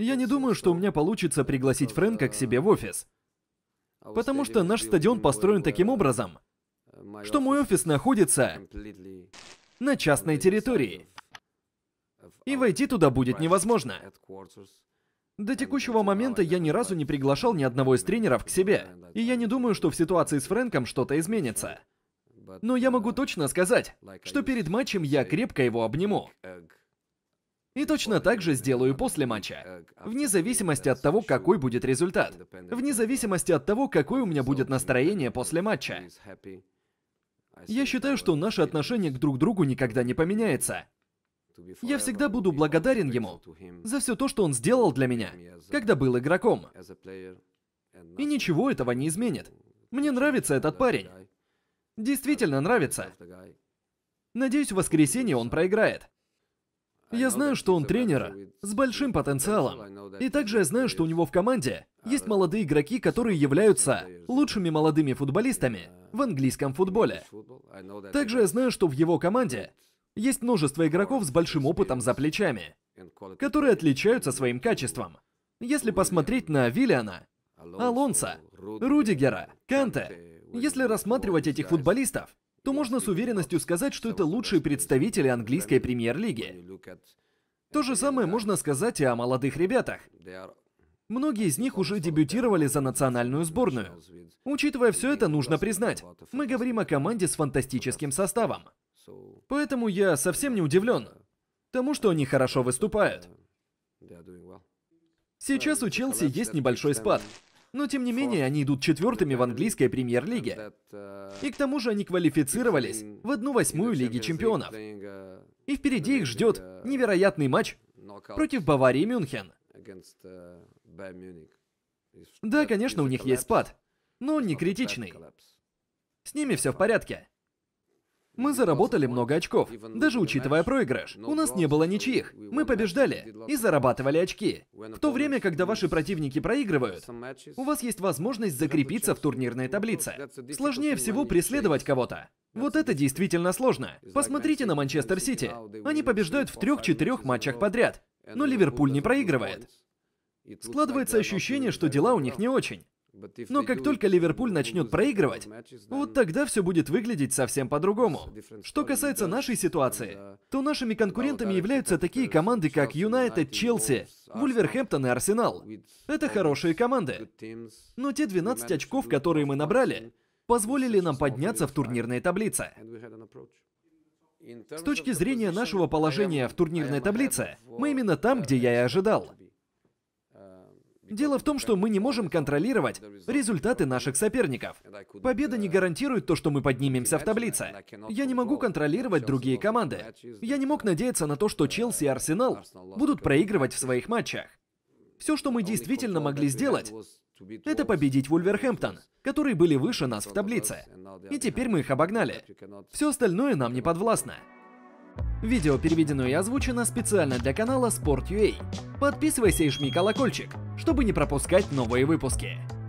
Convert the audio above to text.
Я не думаю, что у меня получится пригласить Фрэнка к себе в офис. Потому что наш стадион построен таким образом, что мой офис находится на частной территории. И войти туда будет невозможно. До текущего момента я ни разу не приглашал ни одного из тренеров к себе, и я не думаю, что в ситуации с Фрэнком что-то изменится. Но я могу точно сказать, что перед матчем я крепко его обниму. И точно так же сделаю после матча. Вне зависимости от того, какой будет результат. Вне зависимости от того, какое у меня будет настроение после матча. Я считаю, что наше отношение к друг другу никогда не поменяется. Я всегда буду благодарен ему за все то, что он сделал для меня, когда был игроком. И ничего этого не изменит. Мне нравится этот парень. Действительно нравится. Надеюсь, в воскресенье он проиграет. Я знаю, что он тренер с большим потенциалом. И также я знаю, что у него в команде есть молодые игроки, которые являются лучшими молодыми футболистами uh, в английском футболе. Также я знаю, что в его команде есть множество игроков с большим опытом за плечами, которые отличаются своим качеством. Если посмотреть на Виллиана, Алонса, Рудигера, Канте, если рассматривать этих футболистов, то можно с уверенностью сказать, что это лучшие представители английской премьер-лиги. То же самое можно сказать и о молодых ребятах. Многие из них уже дебютировали за национальную сборную. Учитывая все это, нужно признать, мы говорим о команде с фантастическим составом. Поэтому я совсем не удивлен тому, что они хорошо выступают. Сейчас у Челси есть небольшой спад, но тем не менее, они идут четвертыми в английской премьер-лиге. Uh, И к тому же они квалифицировались в одну восьмую Лиги Чемпионов. Uh, И впереди их ждет uh, невероятный матч против Баварии Мюнхен. Да, конечно, у них есть спад, но он не критичный. С ними все в порядке. Мы заработали много очков, даже учитывая проигрыш. У нас не было ничьих. Мы побеждали и зарабатывали очки. В то время, когда ваши противники проигрывают, у вас есть возможность закрепиться в турнирной таблице. Сложнее всего преследовать кого-то. Вот это действительно сложно. Посмотрите на Манчестер Сити. Они побеждают в трех-четырех матчах подряд, но Ливерпуль не проигрывает. Складывается ощущение, что дела у них не очень. Но как только Ливерпуль начнет проигрывать, вот тогда все будет выглядеть совсем по-другому. Что касается нашей ситуации, то нашими конкурентами являются такие команды, как Юнайтед, Челси, Вулверхэмптон и Арсенал. Это хорошие команды. Но те 12 очков, которые мы набрали, позволили нам подняться в турнирной таблице. С точки зрения нашего положения в турнирной таблице, мы именно uh, там, где я и ожидал. Дело в том, что мы не можем контролировать результаты наших соперников. Победа не гарантирует то, что мы поднимемся в таблице. Я не могу контролировать другие команды. Я не мог надеяться на то, что Челси и Арсенал будут проигрывать в своих матчах. Все, что мы действительно могли сделать, это победить Вулверхэмптон, которые были выше нас в таблице. И теперь мы их обогнали. Все остальное нам не подвластно. Видео переведено и озвучено специально для канала Sport.ua. Подписывайся и жми колокольчик чтобы не пропускать новые выпуски.